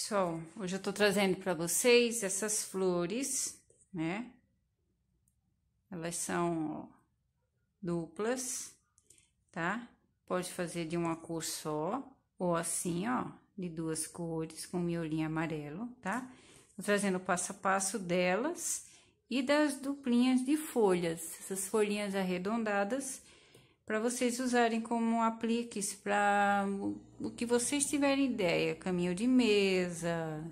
Pessoal, hoje eu tô trazendo para vocês essas flores, né? Elas são duplas, tá? Pode fazer de uma cor só, ou assim, ó, de duas cores, com miolinho amarelo, tá? Tô trazendo o passo a passo delas e das duplinhas de folhas. Essas folhinhas arredondadas para vocês usarem como apliques para o que vocês tiverem ideia, caminho de mesa,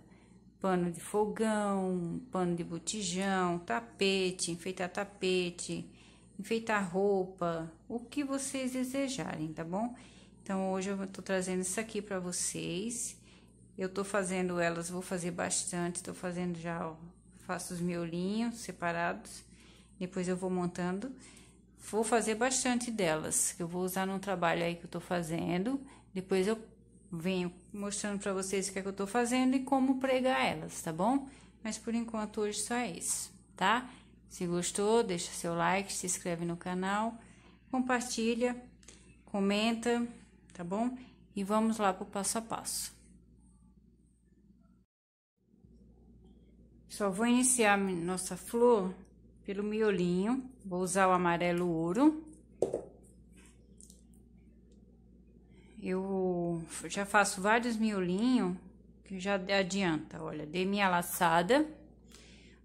pano de fogão, pano de botijão, tapete, enfeitar tapete, enfeitar roupa, o que vocês desejarem, tá bom? Então, hoje eu tô trazendo isso aqui para vocês. Eu tô fazendo elas, vou fazer bastante, tô fazendo já, ó, faço os miolinhos separados, depois eu vou montando. Vou fazer bastante delas, que eu vou usar num trabalho aí que eu tô fazendo. Depois eu venho mostrando para vocês o que é que eu tô fazendo e como pregar elas, tá bom? Mas por enquanto hoje só é isso, tá? Se gostou, deixa seu like, se inscreve no canal, compartilha, comenta, tá bom? E vamos lá pro passo a passo. Só vou iniciar nossa flor pelo miolinho Vou usar o amarelo ouro. Eu já faço vários miolinhos, que já adianta. Olha, dei minha laçada.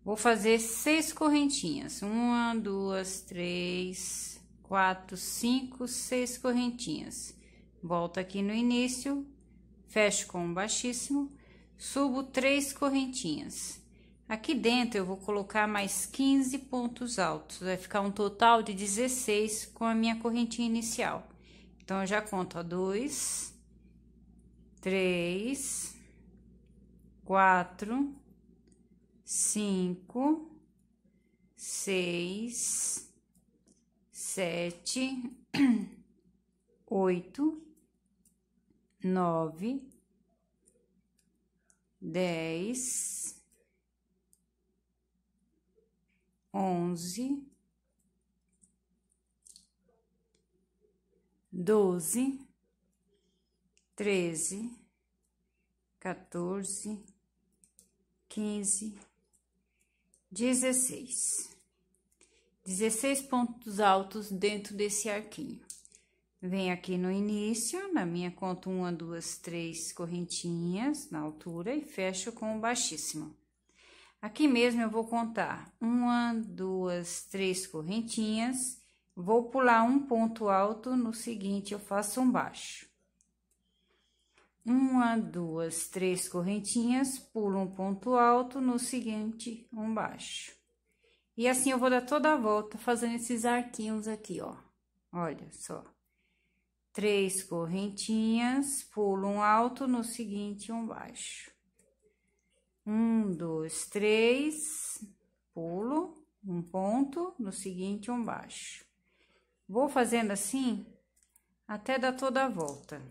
Vou fazer seis correntinhas. Uma, duas, três, quatro, cinco, seis correntinhas. Volto aqui no início, fecho com um baixíssimo, subo três correntinhas. Aqui dentro eu vou colocar mais 15 pontos altos, vai ficar um total de 16 com a minha correntinha inicial. Então, eu já conto, ó, 2, 3, 4, 5, 6, 7, 8, 9, 10, onze, doze, treze, quatorze, quinze, dezesseis. Dezesseis pontos altos dentro desse arquinho. Vem aqui no início, na minha conto uma, duas, três correntinhas na altura e fecho com o baixíssimo. Aqui mesmo eu vou contar uma, duas, três correntinhas, vou pular um ponto alto, no seguinte eu faço um baixo. Uma, duas, três correntinhas, pulo um ponto alto, no seguinte um baixo. E assim eu vou dar toda a volta fazendo esses arquinhos aqui, ó. Olha só. Três correntinhas, pulo um alto, no seguinte um baixo. Um, dois, três, pulo, um ponto, no seguinte, um baixo. Vou fazendo assim até dar toda a volta.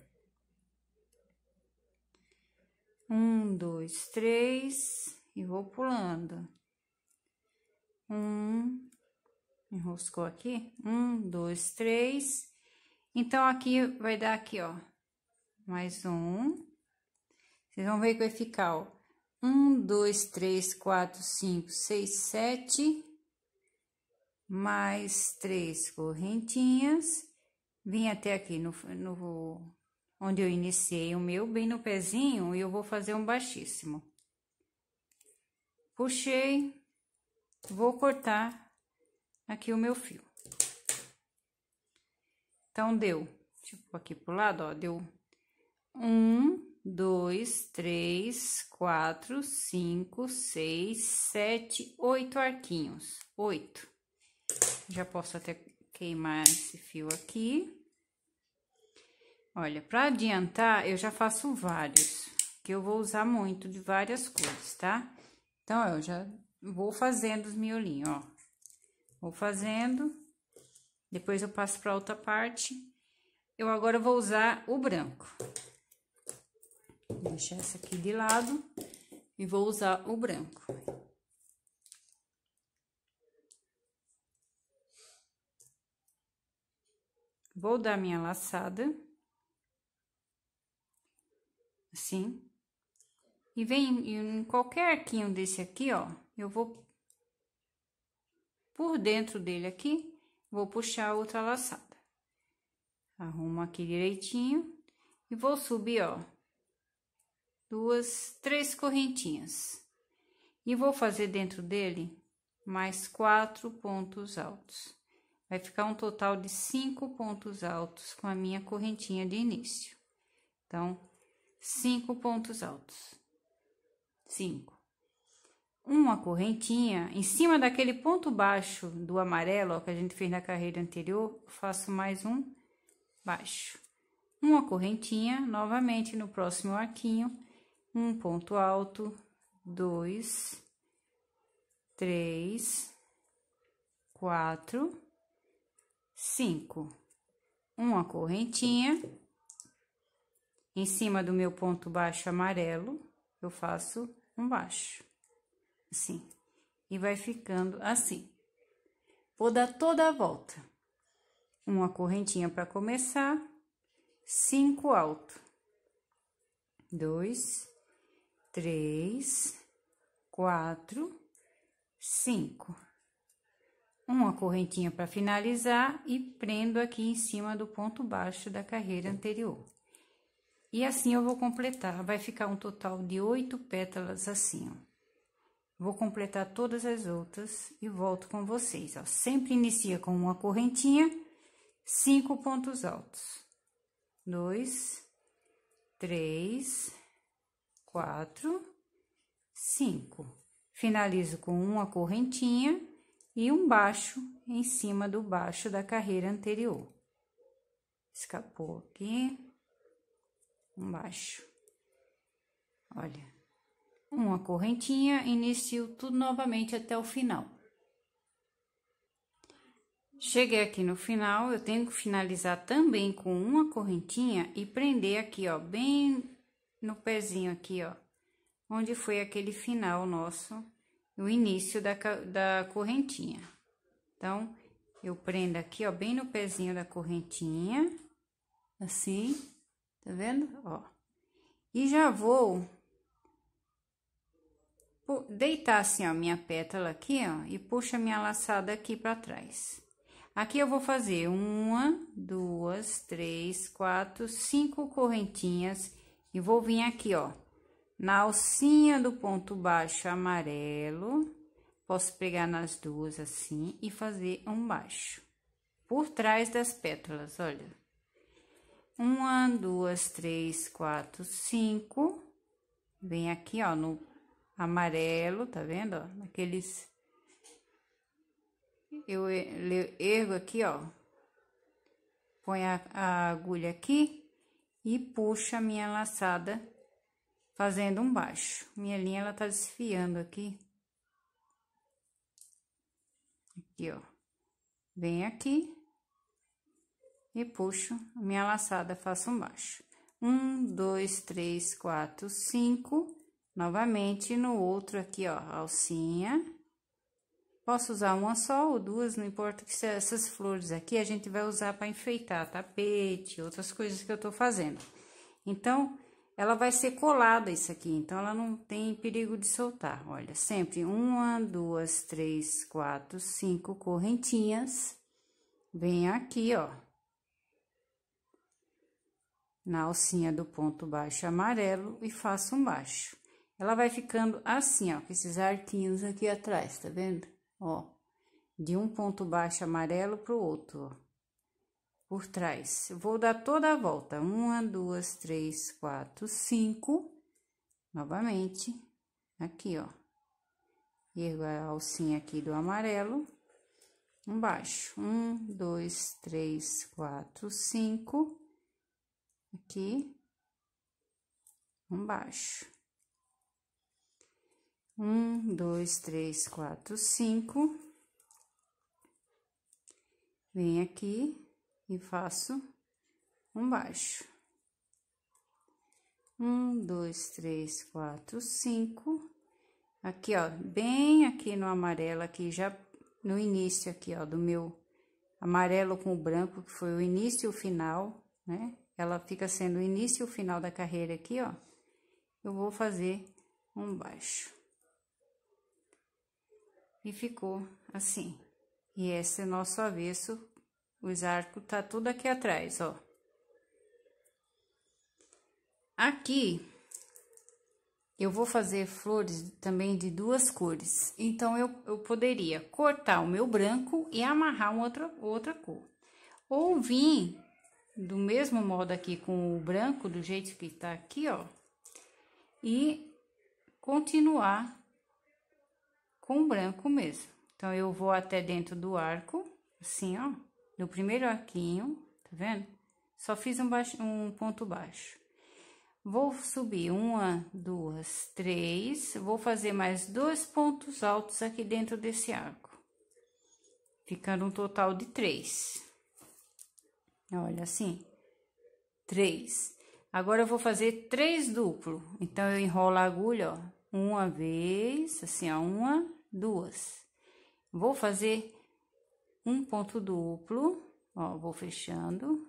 Um, dois, três, e vou pulando. Um, enroscou aqui. Um, dois, três. Então, aqui vai dar aqui, ó. Mais um. Vocês vão ver que vai ficar, ó um, dois, três, quatro, cinco, seis, sete, mais três correntinhas. Vim até aqui no, no onde eu iniciei o meu, bem no pezinho, e eu vou fazer um baixíssimo. Puxei, vou cortar aqui o meu fio. Então, deu, tipo, aqui pro lado, ó, deu um, dois, três, quatro, cinco, seis, sete, oito arquinhos. Oito. Já posso até queimar esse fio aqui. Olha, para adiantar, eu já faço vários, que eu vou usar muito de várias cores, tá? Então, eu já vou fazendo os miolinhos, ó. Vou fazendo, depois eu passo para outra parte. Eu agora vou usar o branco deixar essa aqui de lado e vou usar o branco. Vou dar minha laçada. Assim. E vem em qualquer arquinho desse aqui, ó, eu vou por dentro dele aqui, vou puxar outra laçada. Arrumo aqui direitinho e vou subir, ó, duas, três correntinhas. E vou fazer dentro dele mais quatro pontos altos. Vai ficar um total de cinco pontos altos com a minha correntinha de início. Então, cinco pontos altos. Cinco. Uma correntinha, em cima daquele ponto baixo do amarelo, ó, que a gente fez na carreira anterior, faço mais um baixo. Uma correntinha, novamente no próximo arquinho, um ponto alto, dois, três, quatro, cinco. Uma correntinha. Em cima do meu ponto baixo amarelo, eu faço um baixo, assim. E vai ficando assim. Vou dar toda a volta. Uma correntinha para começar, cinco alto, dois, três, quatro, cinco. Uma correntinha para finalizar e prendo aqui em cima do ponto baixo da carreira anterior. E assim eu vou completar, vai ficar um total de oito pétalas assim, ó. Vou completar todas as outras e volto com vocês, ó. Sempre inicia com uma correntinha, cinco pontos altos. Dois, três, quatro, cinco. Finalizo com uma correntinha e um baixo em cima do baixo da carreira anterior. Escapou aqui, um baixo. Olha, uma correntinha, inicio tudo novamente até o final. Cheguei aqui no final, eu tenho que finalizar também com uma correntinha e prender aqui, ó, bem no pezinho aqui, ó, onde foi aquele final nosso, o início da, da correntinha. Então, eu prendo aqui, ó, bem no pezinho da correntinha, assim, tá vendo? Ó. E já vou deitar assim, ó, minha pétala aqui, ó, e puxa minha laçada aqui para trás. Aqui eu vou fazer uma, duas, três, quatro, cinco correntinhas e vou vir aqui, ó, na alcinha do ponto baixo amarelo, posso pegar nas duas assim e fazer um baixo. Por trás das pétalas, olha. Uma, duas, três, quatro, cinco. Vem aqui, ó, no amarelo, tá vendo, ó? Naqueles... Eu ergo aqui, ó. Põe a, a agulha aqui e puxo a minha laçada fazendo um baixo. Minha linha, ela tá desfiando aqui. Aqui, ó. Vem aqui e puxo a minha laçada, faço um baixo. Um, dois, três, quatro, cinco. Novamente, no outro aqui, ó, alcinha Posso usar uma só ou duas, não importa que essas flores aqui a gente vai usar para enfeitar tapete, outras coisas que eu tô fazendo. Então, ela vai ser colada isso aqui, então ela não tem perigo de soltar. Olha, sempre uma, duas, três, quatro, cinco correntinhas. Vem aqui, ó. Na alcinha do ponto baixo amarelo e faço um baixo. Ela vai ficando assim, ó, com esses arquinhos aqui atrás, tá vendo? ó, de um ponto baixo amarelo para o outro, ó, por trás. vou dar toda a volta, uma, duas, três, quatro, cinco, novamente, aqui, ó. Ergo a alcinha aqui do amarelo, um baixo um, dois, três, quatro, cinco, aqui, um baixo um, dois, três, quatro, cinco. vem aqui e faço um baixo. Um, dois, três, quatro, cinco. Aqui, ó, bem aqui no amarelo, aqui já no início aqui, ó, do meu amarelo com o branco, que foi o início e o final, né? Ela fica sendo o início e o final da carreira aqui, ó. Eu vou fazer um baixo e ficou assim. E esse é nosso avesso, os arcos tá tudo aqui atrás, ó. Aqui, eu vou fazer flores também de duas cores. Então, eu, eu poderia cortar o meu branco e amarrar uma outra, outra cor. Ou vir do mesmo modo aqui com o branco, do jeito que tá aqui, ó. E continuar com branco mesmo. Então, eu vou até dentro do arco, assim, ó, no primeiro arquinho, tá vendo? Só fiz um, baixo, um ponto baixo. Vou subir uma, duas, três, vou fazer mais dois pontos altos aqui dentro desse arco. Ficando um total de três. Olha assim, três. Agora, eu vou fazer três duplo. Então, eu enrolo a agulha, ó, uma vez, assim, ó, uma, duas. Vou fazer um ponto duplo, ó, vou fechando,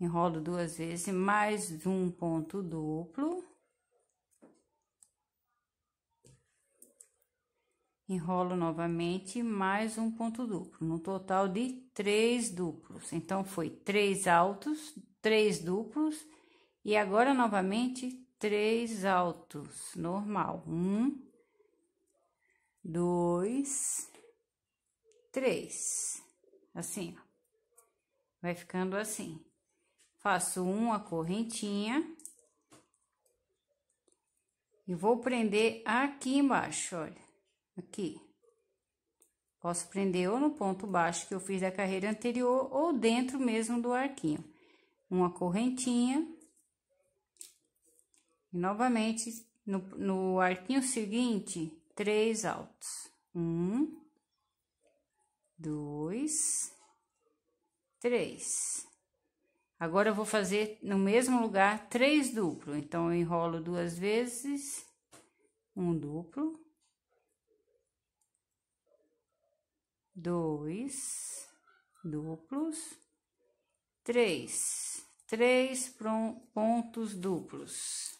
enrolo duas vezes, mais um ponto duplo. Enrolo novamente mais um ponto duplo, no total de três duplos. Então, foi três altos, três duplos, e agora novamente três altos, normal. Um, dois, três. Assim, ó. Vai ficando assim. Faço uma correntinha. E vou prender aqui embaixo, olha. Aqui. Posso prender ou no ponto baixo que eu fiz da carreira anterior ou dentro mesmo do arquinho. Uma correntinha. E novamente, no, no arquinho seguinte, três altos. Um, dois, três. Agora eu vou fazer no mesmo lugar três duplo. Então, eu enrolo duas vezes, um duplo, dois duplos, três, três pontos duplos.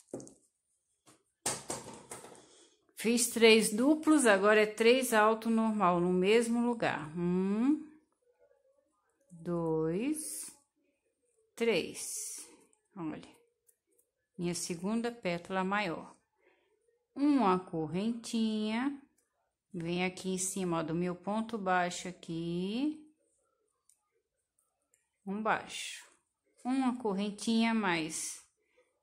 Fiz três duplos, agora é três alto normal no mesmo lugar. Um, dois, três. Olha, minha segunda pétala maior. Uma correntinha, vem aqui em cima ó, do meu ponto baixo aqui. Um baixo. Uma correntinha mais.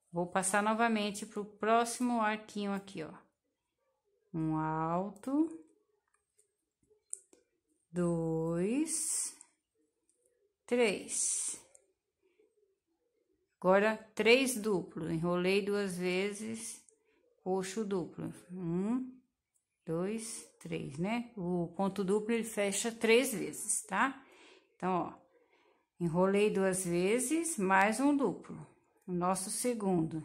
Vou passar novamente pro próximo arquinho aqui, ó um alto, dois, três. Agora, três duplo, enrolei duas vezes, puxo duplo, um, dois, três, né? O ponto duplo ele fecha três vezes, tá? Então, ó, enrolei duas vezes, mais um duplo, o nosso segundo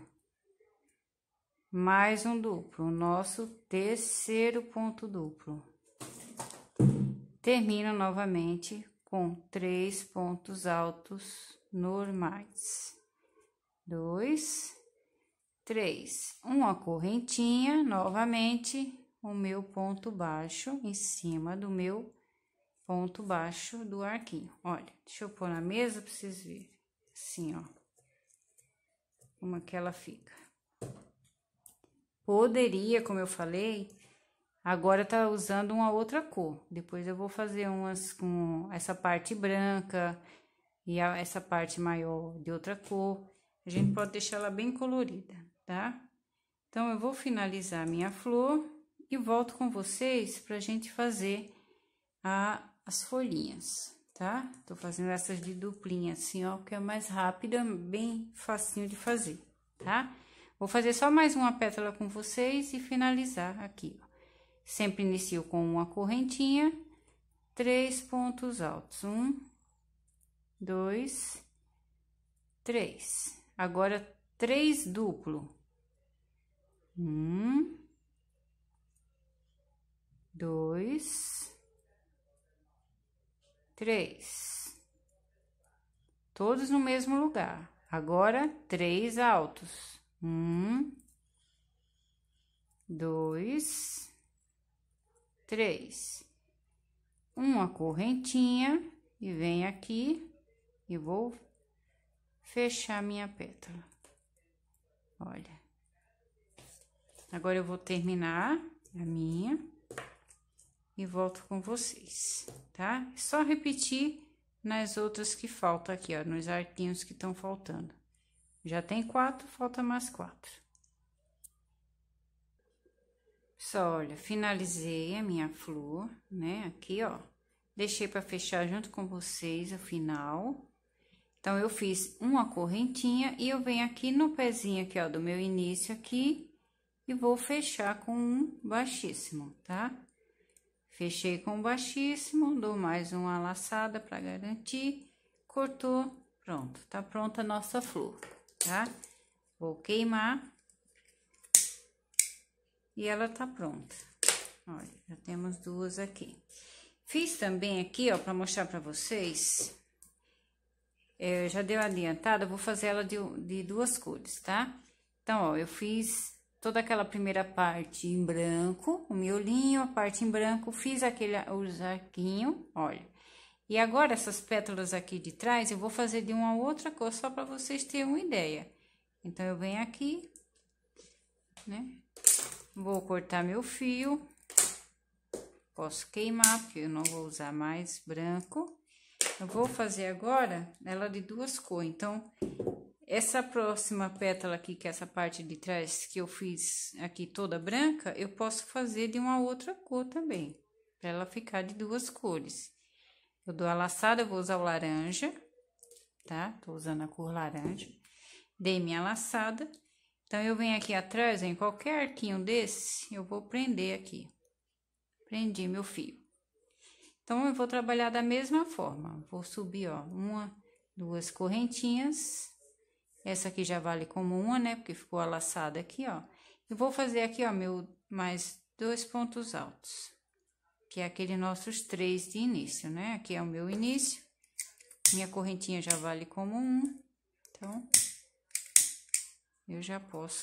mais um duplo, nosso terceiro ponto duplo. Termino novamente com três pontos altos normais. Dois, três, uma correntinha, novamente, o meu ponto baixo em cima do meu ponto baixo do arquinho. Olha, deixa eu pôr na mesa para vocês verem. Assim, ó. Como é que ela fica. Poderia, como eu falei, agora tá usando uma outra cor. Depois eu vou fazer umas com essa parte branca e a, essa parte maior de outra cor. A gente pode deixar ela bem colorida, tá? Então, eu vou finalizar minha flor e volto com vocês pra gente fazer a, as folhinhas, tá? Tô fazendo essas de duplinha assim, ó, que é mais rápida, bem facinho de fazer, tá? Vou fazer só mais uma pétala com vocês e finalizar aqui, ó. Sempre inicio com uma correntinha, três pontos altos. Um, dois, três. Agora, três duplo. Um, dois, três. Todos no mesmo lugar. Agora, três altos. Um, dois, três. Uma correntinha e vem aqui e vou fechar minha pétala. Olha. Agora eu vou terminar a minha e volto com vocês, tá? Só repetir nas outras que faltam aqui, ó, nos arquinhos que estão faltando. Já tem quatro, falta mais quatro. Só, olha, finalizei a minha flor, né? Aqui, ó. Deixei para fechar junto com vocês o final. Então, eu fiz uma correntinha e eu venho aqui no pezinho aqui, ó, do meu início aqui. E vou fechar com um baixíssimo, tá? Fechei com um baixíssimo, dou mais uma laçada para garantir. Cortou, pronto. Tá pronta a nossa flor tá? Vou queimar. E ela tá pronta. Olha, já temos duas aqui. Fiz também aqui, ó, pra mostrar pra vocês. É, já deu adiantada, vou fazer ela de, de duas cores, tá? Então, ó, eu fiz toda aquela primeira parte em branco, o miolinho, a parte em branco, fiz aquele, os arquinho, olha. E agora essas pétalas aqui de trás, eu vou fazer de uma outra cor só para vocês terem uma ideia. Então, eu venho aqui, né? Vou cortar meu fio. Posso queimar, porque eu não vou usar mais branco. Eu vou fazer agora ela de duas cores. Então, essa próxima pétala aqui, que é essa parte de trás que eu fiz aqui toda branca, eu posso fazer de uma outra cor também, para ela ficar de duas cores. Eu dou a laçada, eu vou usar o laranja, tá? Tô usando a cor laranja. Dei minha laçada. Então, eu venho aqui atrás, em qualquer arquinho desse, eu vou prender aqui. Prendi meu fio. Então, eu vou trabalhar da mesma forma. Vou subir, ó, uma, duas correntinhas. Essa aqui já vale como uma, né? Porque ficou a laçada aqui, ó. Eu vou fazer aqui, ó, meu mais dois pontos altos que é aquele nossos três de início, né? Aqui é o meu início, minha correntinha já vale como um, então, eu já posso,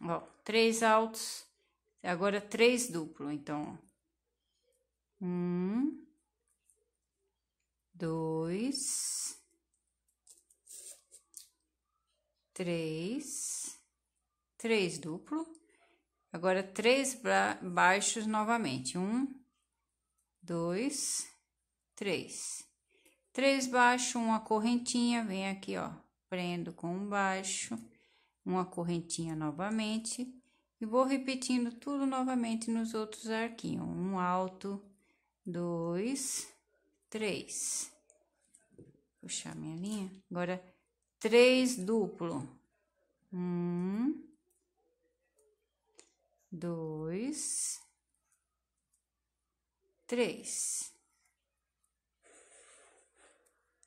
ó, três altos, agora três duplo, então, ó. um, dois, três, três duplo, agora três baixos novamente, um, dois, três. Três baixo, uma correntinha, vem aqui, ó, prendo com um baixo, uma correntinha novamente. E vou repetindo tudo novamente nos outros arquinhos. Um alto, dois, três. Puxar minha linha. Agora, três duplo. Um, dois, três.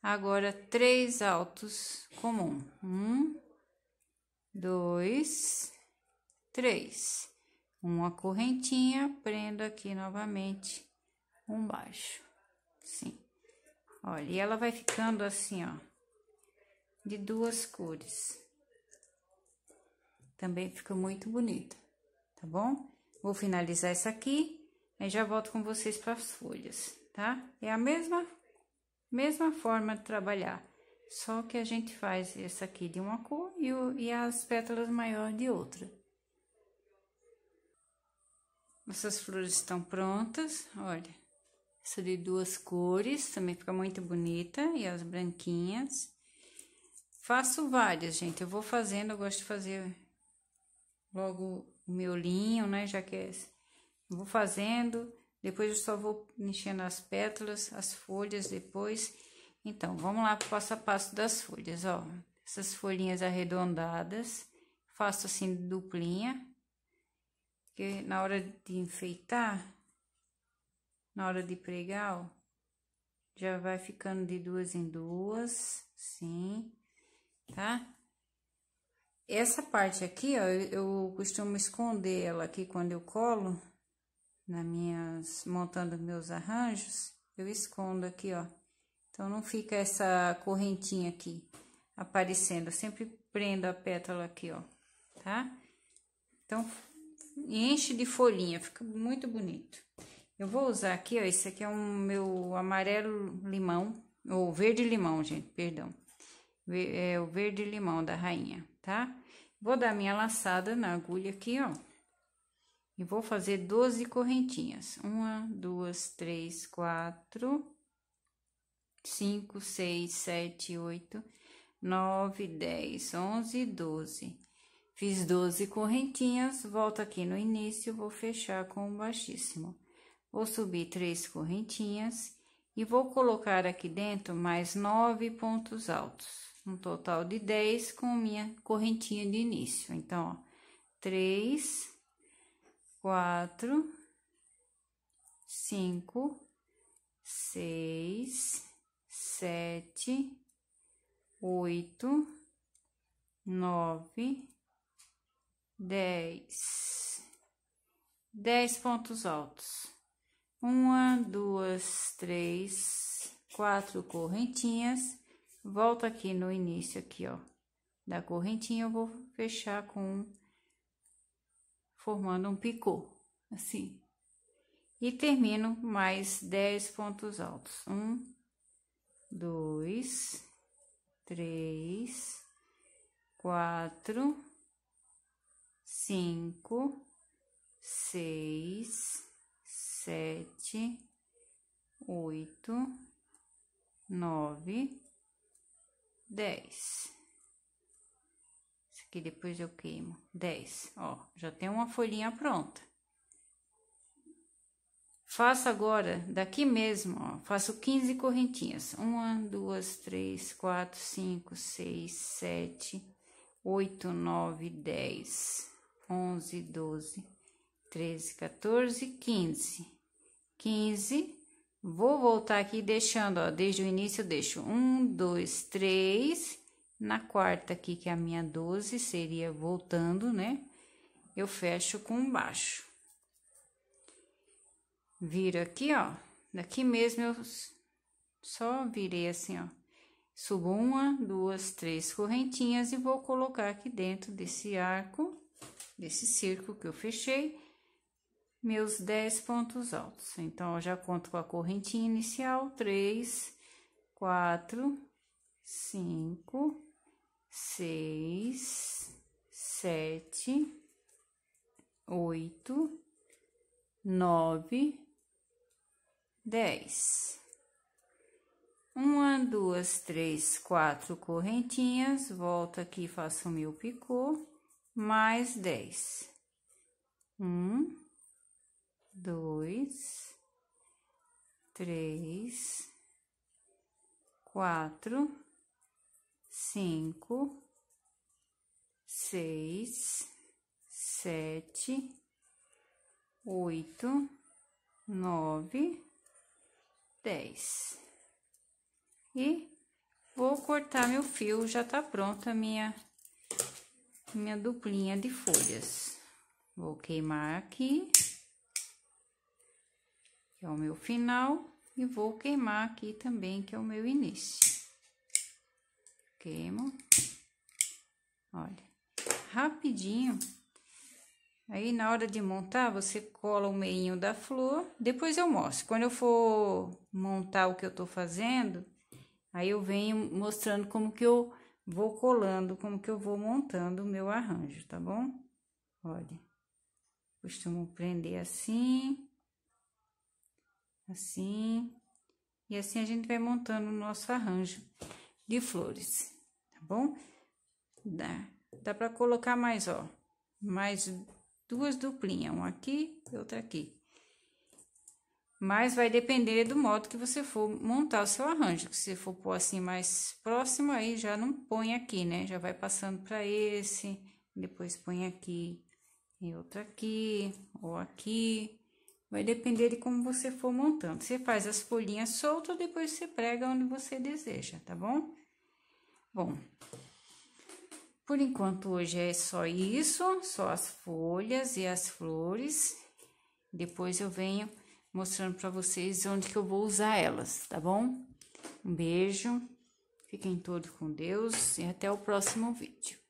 Agora, três altos comum. Um, dois, três. Uma correntinha, prendo aqui novamente um baixo. Sim. Olha, e ela vai ficando assim, ó, de duas cores. Também fica muito bonita, tá bom? Vou finalizar essa aqui Aí já volto com vocês para as folhas, tá? É a mesma, mesma forma de trabalhar, só que a gente faz essa aqui de uma cor e, o, e as pétalas maiores de outra. Nossas flores estão prontas, olha. Essa de duas cores, também fica muito bonita, e as branquinhas. Faço várias, gente, eu vou fazendo, eu gosto de fazer logo o meu linho, né, já que é Vou fazendo, depois eu só vou enchendo as pétalas, as folhas depois. Então, vamos lá pro passo a passo das folhas, ó. Essas folhinhas arredondadas, faço assim duplinha, porque na hora de enfeitar, na hora de pregar, ó, já vai ficando de duas em duas, sim, tá? Essa parte aqui, ó, eu, eu costumo esconder ela aqui quando eu colo, na minhas montando meus arranjos, eu escondo aqui, ó. Então não fica essa correntinha aqui aparecendo. Eu sempre prendo a pétala aqui, ó, tá? Então enche de folhinha, fica muito bonito. Eu vou usar aqui, ó, esse aqui é um meu amarelo limão, ou verde limão, gente, perdão. É o verde limão da rainha, tá? Vou dar minha laçada na agulha aqui, ó. E vou fazer 12 correntinhas. Uma, duas, três, quatro, cinco, seis, sete, oito, nove, dez, onze, doze. Fiz 12 correntinhas, volto aqui no início, vou fechar com o baixíssimo. Vou subir três correntinhas e vou colocar aqui dentro mais nove pontos altos. Um total de 10 com minha correntinha de início. Então, ó, três quatro, cinco, seis, sete, oito, nove, dez. Dez pontos altos. Uma, duas, três, quatro correntinhas. Volta aqui no início aqui, ó, da correntinha, eu vou fechar com formando um picô, assim. E termino mais 10 pontos altos. Um, dois, três, quatro, cinco, seis, sete, oito, nove, dez que depois eu queimo. 10, ó, já tem uma folhinha pronta. Faço agora, daqui mesmo, ó, faço 15 correntinhas. Uma, duas, três, quatro, cinco, seis, sete, oito, nove, dez, onze, doze, treze, 14, quinze, quinze. Vou voltar aqui deixando, ó, desde o início eu deixo um, dois, três, na quarta aqui, que é a minha 12, seria voltando, né? Eu fecho com baixo. Viro aqui, ó. Daqui mesmo eu só virei assim, ó. Subo uma, duas, três correntinhas e vou colocar aqui dentro desse arco, desse círculo que eu fechei, meus dez pontos altos. Então, eu já conto com a correntinha inicial, três, quatro, cinco, seis, sete, oito, nove, dez. Uma, duas, três, quatro correntinhas, volto aqui, faço meu picô, mais dez. Um, dois, três, quatro cinco, seis, sete, oito, nove, dez. E vou cortar meu fio, já tá pronta a minha, minha duplinha de folhas. Vou queimar aqui, que é o meu final, e vou queimar aqui também, que é o meu início. Queimo. Olha, rapidinho. Aí, na hora de montar, você cola o meinho da flor. Depois eu mostro. Quando eu for montar o que eu tô fazendo, aí eu venho mostrando como que eu vou colando, como que eu vou montando o meu arranjo, tá bom? Olha, costumo prender assim, assim, e assim a gente vai montando o nosso arranjo de flores bom? Dá, dá pra colocar mais, ó, mais duas duplinhas, uma aqui e outra aqui. Mas vai depender do modo que você for montar o seu arranjo. Se você for pôr assim mais próximo, aí já não põe aqui, né? Já vai passando para esse, depois põe aqui e outro aqui, ou aqui. Vai depender de como você for montando. Você faz as folhinhas soltas, depois você prega onde você deseja, tá bom? Bom, por enquanto hoje é só isso, só as folhas e as flores. Depois eu venho mostrando para vocês onde que eu vou usar elas, tá bom? Um beijo, fiquem todos com Deus e até o próximo vídeo.